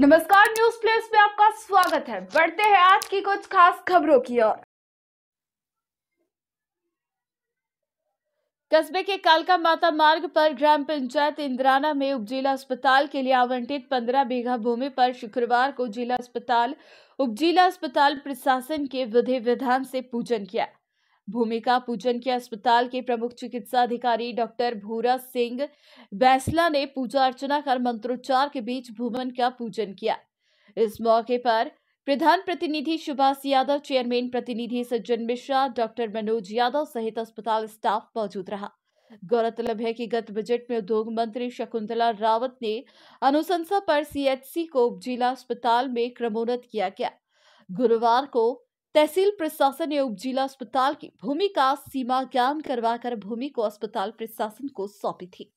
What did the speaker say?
नमस्कार news place में आपका स्वागत है बढ़ते हैं आज की कुछ खास खबरों की ओर कस्बे के कालका माता मार्ग पर ग्राम पंचायत इंद्राना में उपजिला अस्पताल के लिए आवंटित पंद्रह बीघा भूमि पर शुक्रवार को जिला अस्पताल उपजिला अस्पताल प्रशासन के विधि विधान से पूजन किया भूमिका पूजन के अस्पताल के प्रमुख चिकित्सा अधिकारी डॉक्टर भूरा सिंह बैसला ने पूजा अर्चना कर मंत्रोच्चार के बीच भूमन का पूजन किया इस मौके पर प्रधान प्रतिनिधि सुभाष यादव चेयरमैन प्रतिनिधि सज्जन मिश्रा डॉक्टर मनोज यादव सहित अस्पताल स्टाफ मौजूद रहा गौरतलब है कि गत बजट में उद्योग मंत्री शकुंतला रावत ने अनुशंसा पर सीएचसी को जिला अस्पताल में क्रमोन्नत किया गया गुरुवार को तहसील प्रशासन एवं जिला अस्पताल की भूमि का सीमा ज्ञान करवाकर भूमि को अस्पताल प्रशासन को सौंपी थी